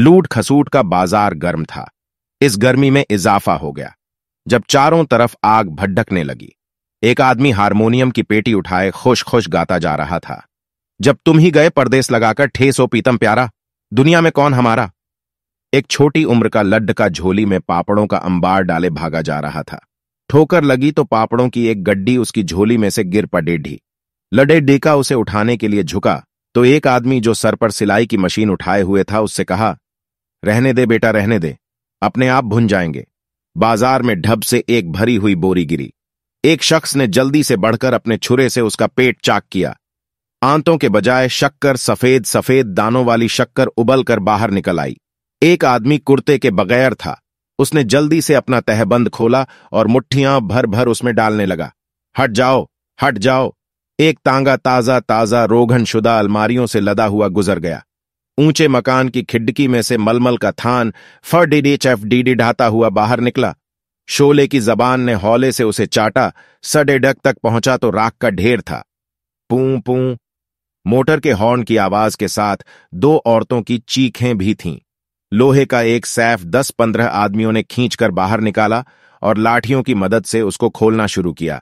लूट खसूट का बाजार गर्म था इस गर्मी में इजाफा हो गया जब चारों तरफ आग भड़कने लगी एक आदमी हारमोनियम की पेटी उठाए खुश खुश गाता जा रहा था जब तुम ही गए परदेश लगाकर ठेस हो पीतम प्यारा दुनिया में कौन हमारा एक छोटी उम्र का लड्ड का झोली में पापड़ों का अंबार डाले भागा जा रहा था ठोकर लगी तो पापड़ों की एक गड्डी उसकी झोली में से गिर पडेढ़ी लडे डेका उसे उठाने के लिए झुका तो एक आदमी जो सर पर सिलाई की मशीन उठाए हुए था उससे कहा रहने दे बेटा रहने दे अपने आप भुन जाएंगे बाजार में ढब से एक भरी हुई बोरी गिरी एक शख्स ने जल्दी से बढ़कर अपने छुरे से उसका पेट चाक किया आंतों के बजाय शक्कर सफेद सफेद दानों वाली शक्कर उबलकर बाहर निकल आई एक आदमी कुर्ते के बगैर था उसने जल्दी से अपना तहबंद खोला और मुठ्ठियां भर भर उसमें डालने लगा हट जाओ हट जाओ एक तांगा ताजा ताजा रोगनशुदा अलमारियों से लदा हुआ गुजर गया ऊंचे मकान की खिड़की में से मलमल का थान फर डीडी चफ डीडी ढाता हुआ बाहर निकला शोले की जबान ने हौले से उसे चाटा सडे डक तक पहुंचा तो राख का ढेर था पू पू मोटर के हॉर्न की आवाज के साथ दो औरतों की चीखें भी थीं लोहे का एक सैफ दस पंद्रह आदमियों ने खींचकर बाहर निकाला और लाठियों की मदद से उसको खोलना शुरू किया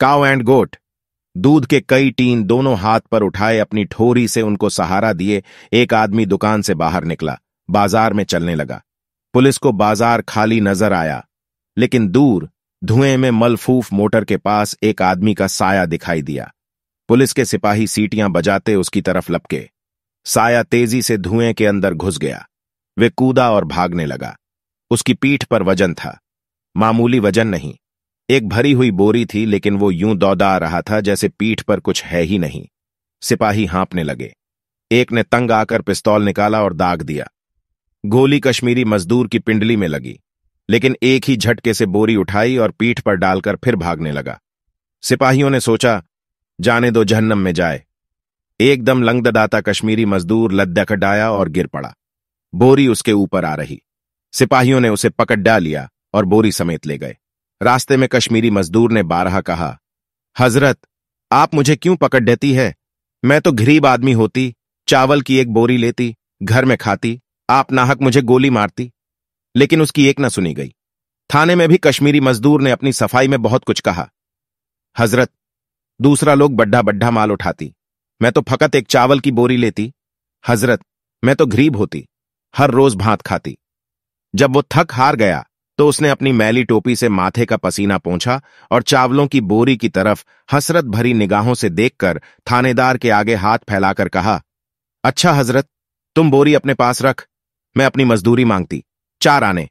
काव एंड गोट दूध के कई टीन दोनों हाथ पर उठाए अपनी ठोरी से उनको सहारा दिए एक आदमी दुकान से बाहर निकला बाजार में चलने लगा पुलिस को बाजार खाली नजर आया लेकिन दूर धुएं में मलफूफ मोटर के पास एक आदमी का साया दिखाई दिया पुलिस के सिपाही सीटियां बजाते उसकी तरफ लपके साया तेजी से धुएं के अंदर घुस गया वे कूदा और भागने लगा उसकी पीठ पर वजन था मामूली वजन नहीं एक भरी हुई बोरी थी लेकिन वो यूं दौदा रहा था जैसे पीठ पर कुछ है ही नहीं सिपाही हाँपने लगे एक ने तंग आकर पिस्तौल निकाला और दाग दिया गोली कश्मीरी मजदूर की पिंडली में लगी लेकिन एक ही झटके से बोरी उठाई और पीठ पर डालकर फिर भागने लगा सिपाहियों ने सोचा जाने दो जहन्नम में जाए एकदम लंगददाता कश्मीरी मजदूर डाया और गिर पड़ा बोरी उसके ऊपर आ रही सिपाहियों ने उसे पकड़ डा लिया और बोरी समेत ले गए रास्ते में कश्मीरी मजदूर ने बारहा कहा हजरत आप मुझे क्यों पकड़ देती है मैं तो गरीब आदमी होती चावल की एक बोरी लेती घर में खाती आप नाहक मुझे गोली मारती लेकिन उसकी एक न सुनी गई थाने में भी कश्मीरी मजदूर ने अपनी सफाई में बहुत कुछ कहा हजरत दूसरा लोग बड्ढा बड्ढा माल उठाती मैं तो फकत एक चावल की बोरी लेती हजरत मैं तो गरीब होती हर रोज भात खाती जब वो थक हार गया तो उसने अपनी मैली टोपी से माथे का पसीना पहुंचा और चावलों की बोरी की तरफ हसरत भरी निगाहों से देखकर थानेदार के आगे हाथ फैलाकर कहा अच्छा हजरत तुम बोरी अपने पास रख मैं अपनी मजदूरी मांगती चार आने